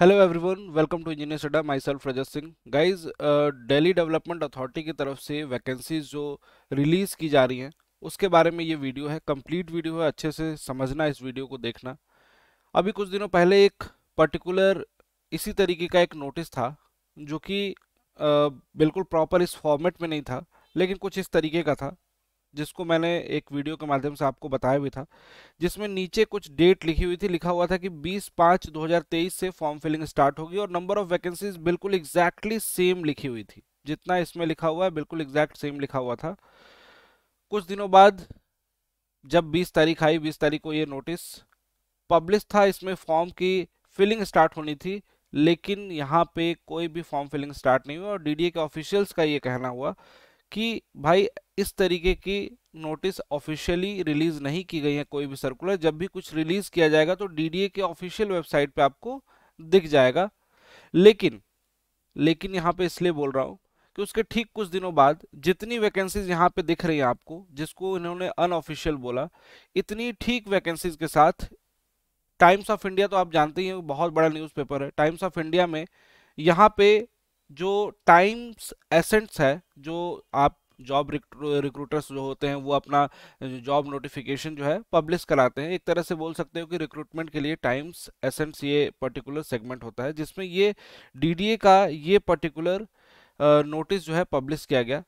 hello everyone welcome to engineer सडा myself Rajat Singh guys Delhi development authority की तरफ से वैकेंसीज जो रिलीज़ की जा रही हैं उसके बारे में ये वीडियो है कंप्लीट वीडियो है अच्छे से समझना इस वीडियो को देखना अभी कुछ दिनों पहले एक पर्टिकुलर इसी तरीके का एक नोटिस था जो कि uh, बिल्कुल प्रॉपर इस फॉर्मेट में नहीं था लेकिन कुछ इस तरीके का था जिसको मैंने एक वीडियो के माध्यम से आपको बताया भी था जिसमें नीचे कुछ डेट लिखी हुई थी लिखा हुआ था कि 20 पाँच 2023 से फॉर्म फिलिंग स्टार्ट होगी और नंबर ऑफ वैकेंसीज बिल्कुल एग्जैक्टली सेम लिखी हुई थी जितना इसमें लिखा हुआ है बिल्कुल एग्जैक्ट सेम लिखा हुआ था कुछ दिनों बाद जब बीस तारीख आई बीस तारीख को ये नोटिस पब्लिश था इसमें फॉर्म की फिलिंग स्टार्ट होनी थी लेकिन यहाँ पे कोई भी फॉर्म फिलिंग स्टार्ट नहीं हुआ और डीडीए के ऑफिशियल्स का ये कहना हुआ कि भाई इस तरीके की नोटिस ऑफिशियली रिलीज नहीं की गई है कोई भी सर्कुलर जब भी कुछ रिलीज किया जाएगा तो डीडीए के ऑफिशियल वेबसाइट पे आपको दिख जाएगा लेकिन लेकिन यहाँ पे इसलिए बोल रहा हूँ कि उसके ठीक कुछ दिनों बाद जितनी वैकेंसीज यहाँ पे दिख रही हैं आपको जिसको इन्होंने अनऑफिशियल बोला इतनी ठीक वैकेंसीज के साथ टाइम्स ऑफ इंडिया तो आप जानते ही हैं बहुत बड़ा न्यूज़पेपर है टाइम्स ऑफ इंडिया में यहाँ पे जो टाइम्स एसेंट्स है जो आप जॉब रिक्रूटर्स जो होते हैं वो अपना जॉब नोटिफिकेशन जो है पब्लिश कराते हैं एक तरह से बोल सकते हो कि रिक्रूटमेंट के लिए टाइम्स एसेंट्स ये पर्टिकुलर सेगमेंट होता है जिसमें ये डीडीए का ये पर्टिकुलर नोटिस जो है पब्लिश किया गया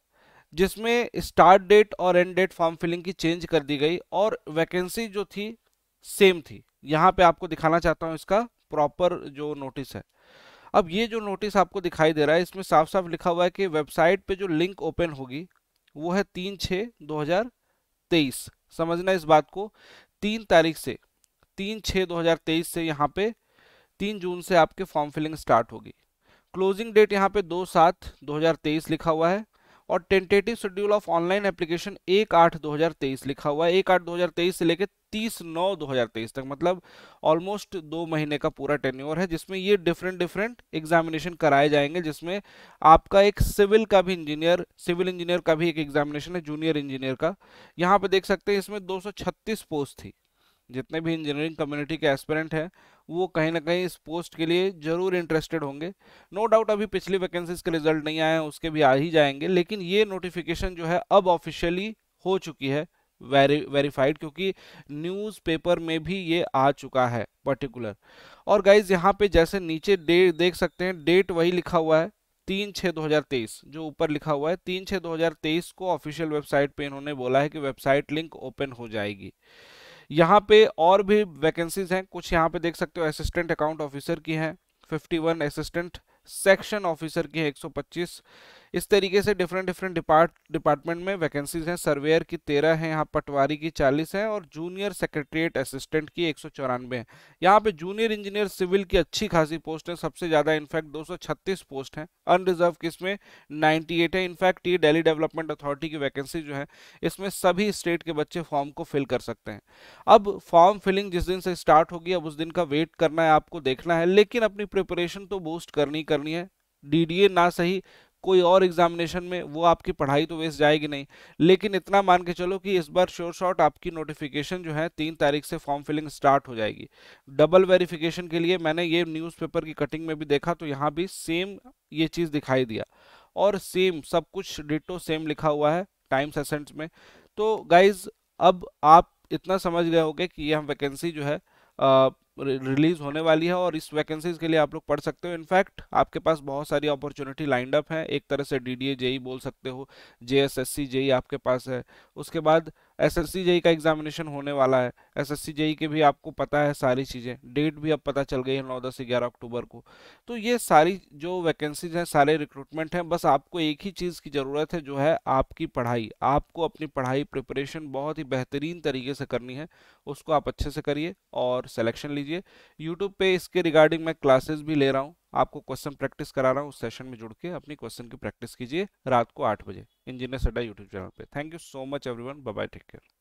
जिसमें स्टार्ट डेट और एंड डेट फॉर्म फिलिंग की चेंज कर दी गई और वैकेंसी जो थी सेम थी यहाँ पे आपको दिखाना चाहता हूँ इसका प्रॉपर जो नोटिस है अब ये जो नोटिस आपको दिखाई दे रहा है इसमें साफ साफ लिखा हुआ है कि वेबसाइट पे जो लिंक ओपन होगी वो है तीन छः दो हजार तेईस समझना इस बात को तीन तारीख से तीन छः दो हजार तेईस से यहाँ पे तीन जून से आपके फॉर्म फिलिंग स्टार्ट होगी क्लोजिंग डेट यहाँ पे दो सात दो हजार तेईस लिखा हुआ है और tentative schedule of online application एक आठ दो हजार तेईस लिखा हुआ है एक आठ दो हजार तेईस से लेकर तीस नौ तेईस तक मतलब ऑलमोस्ट दो महीने का पूरा टेन्योर है जिसमें ये डिफरेंट डिफरेंट एग्जामिनेशन कराए जाएंगे जिसमें आपका एक सिविल का भी इंजीनियर सिविल इंजीनियर का भी एक एग्जामिनेशन है जूनियर इंजीनियर का यहाँ पे देख सकते हैं इसमें दो पोस्ट थी जितने भी इंजीनियरिंग कम्युनिटी के एस्परेंट हैं वो कहीं ना कहीं इस पोस्ट के लिए ज़रूर इंटरेस्टेड होंगे नो डाउट अभी पिछली वैकेंसीज के रिजल्ट नहीं आए हैं उसके भी आ ही जाएंगे लेकिन ये नोटिफिकेशन जो है अब ऑफिशियली हो चुकी है वेरी वेरीफाइड क्योंकि न्यूज़पेपर में भी ये आ चुका है पर्टिकुलर और गाइज यहाँ पे जैसे नीचे डेट देख सकते हैं डेट वही लिखा हुआ है तीन छः दो हज़ार तेईस जो ऊपर लिखा हुआ है तीन छः दो हज़ार तेईस को ऑफिशियल वेबसाइट पे इन्होंने बोला है कि वेबसाइट लिंक ओपन हो जाएगी यहाँ पे और भी वैकेंसीज हैं कुछ यहाँ पे देख सकते हो असिस्टेंट अकाउंट ऑफिसर की हैं 51 असिस्टेंट सेक्शन ऑफिसर की है 125 इस तरीके से डिफरेंट डिफरेंट डिपार्ट डिपार्टमेंट में वैकेंसीज हैं सर्वेयर की तेरह हैं यहाँ पटवारी की चालीस हैं और जूनियर सेक्रेटरीट असिस्टेंट की एक सौ चौरानवे हैं यहाँ पर जूनियर इंजीनियर सिविल की अच्छी खासी पोस्ट है सबसे ज़्यादा इनफैक्ट दो सौ छत्तीस पोस्ट हैं अनरिजर्व किस में नाइन्टी एट है इनफैक्ट ये डेली डेवलपमेंट अथॉरिटी की वैकेंसी जो है इसमें सभी स्टेट के बच्चे फॉर्म को फिल कर सकते हैं अब फॉर्म फिलिंग जिस दिन से स्टार्ट होगी अब उस दिन का वेट करना है आपको देखना है लेकिन अपनी प्रिपरेशन तो बूस्ट करनी करनी है डीडीए ना सही कोई और एग्जामिनेशन में वो आपकी पढ़ाई तो वेस्ट जाएगी नहीं लेकिन इतना मान के चलो कि इस बार श्योर शॉट आपकी नोटिफिकेशन जो है तीन तारीख से फॉर्म फिलिंग स्टार्ट हो जाएगी डबल वेरिफिकेशन के लिए मैंने ये न्यूज़पेपर की कटिंग में भी देखा तो यहाँ भी सेम ये चीज़ दिखाई दिया और सेम सब कुछ डिटो सेम लिखा हुआ है टाइम सेसेंट्स में तो गाइज अब आप इतना समझ गए होगे कि यह वैकेंसी जो है रिलीज होने वाली है और इस वैकेंसीज के लिए आप लोग पढ़ सकते हो इनफैक्ट आपके पास बहुत सारी अपॉर्चुनिटी लाइंड अप है एक तरह से डी डी e बोल सकते हो जे एस e आपके पास है उसके बाद एस एस सी जेई का एग्जामिनेशन होने वाला है एस एस सी जेई के भी आपको पता है सारी चीज़ें डेट भी अब पता चल गई है नौ दस ग्यारह अक्टूबर को तो ये सारी जो वैकेंसीज हैं सारे रिक्रूटमेंट हैं बस आपको एक ही चीज़ की ज़रूरत है जो है आपकी पढ़ाई आपको अपनी पढ़ाई प्रिपरेशन बहुत ही बेहतरीन तरीके से करनी है उसको आप अच्छे से करिए और सेलेक्शन लीजिए यूट्यूब पर इसके रिगार्डिंग मैं क्लासेज भी ले रहा हूँ आपको क्वेश्चन प्रैक्टिस करा रहा हूँ उस सेशन में जुड़ के अपनी क्वेश्चन की प्रैक्टिस कीजिए रात को आठ बजे इंजीनियर सड्डा यूट्यूब चैनल पे thank you so much everyone bye take care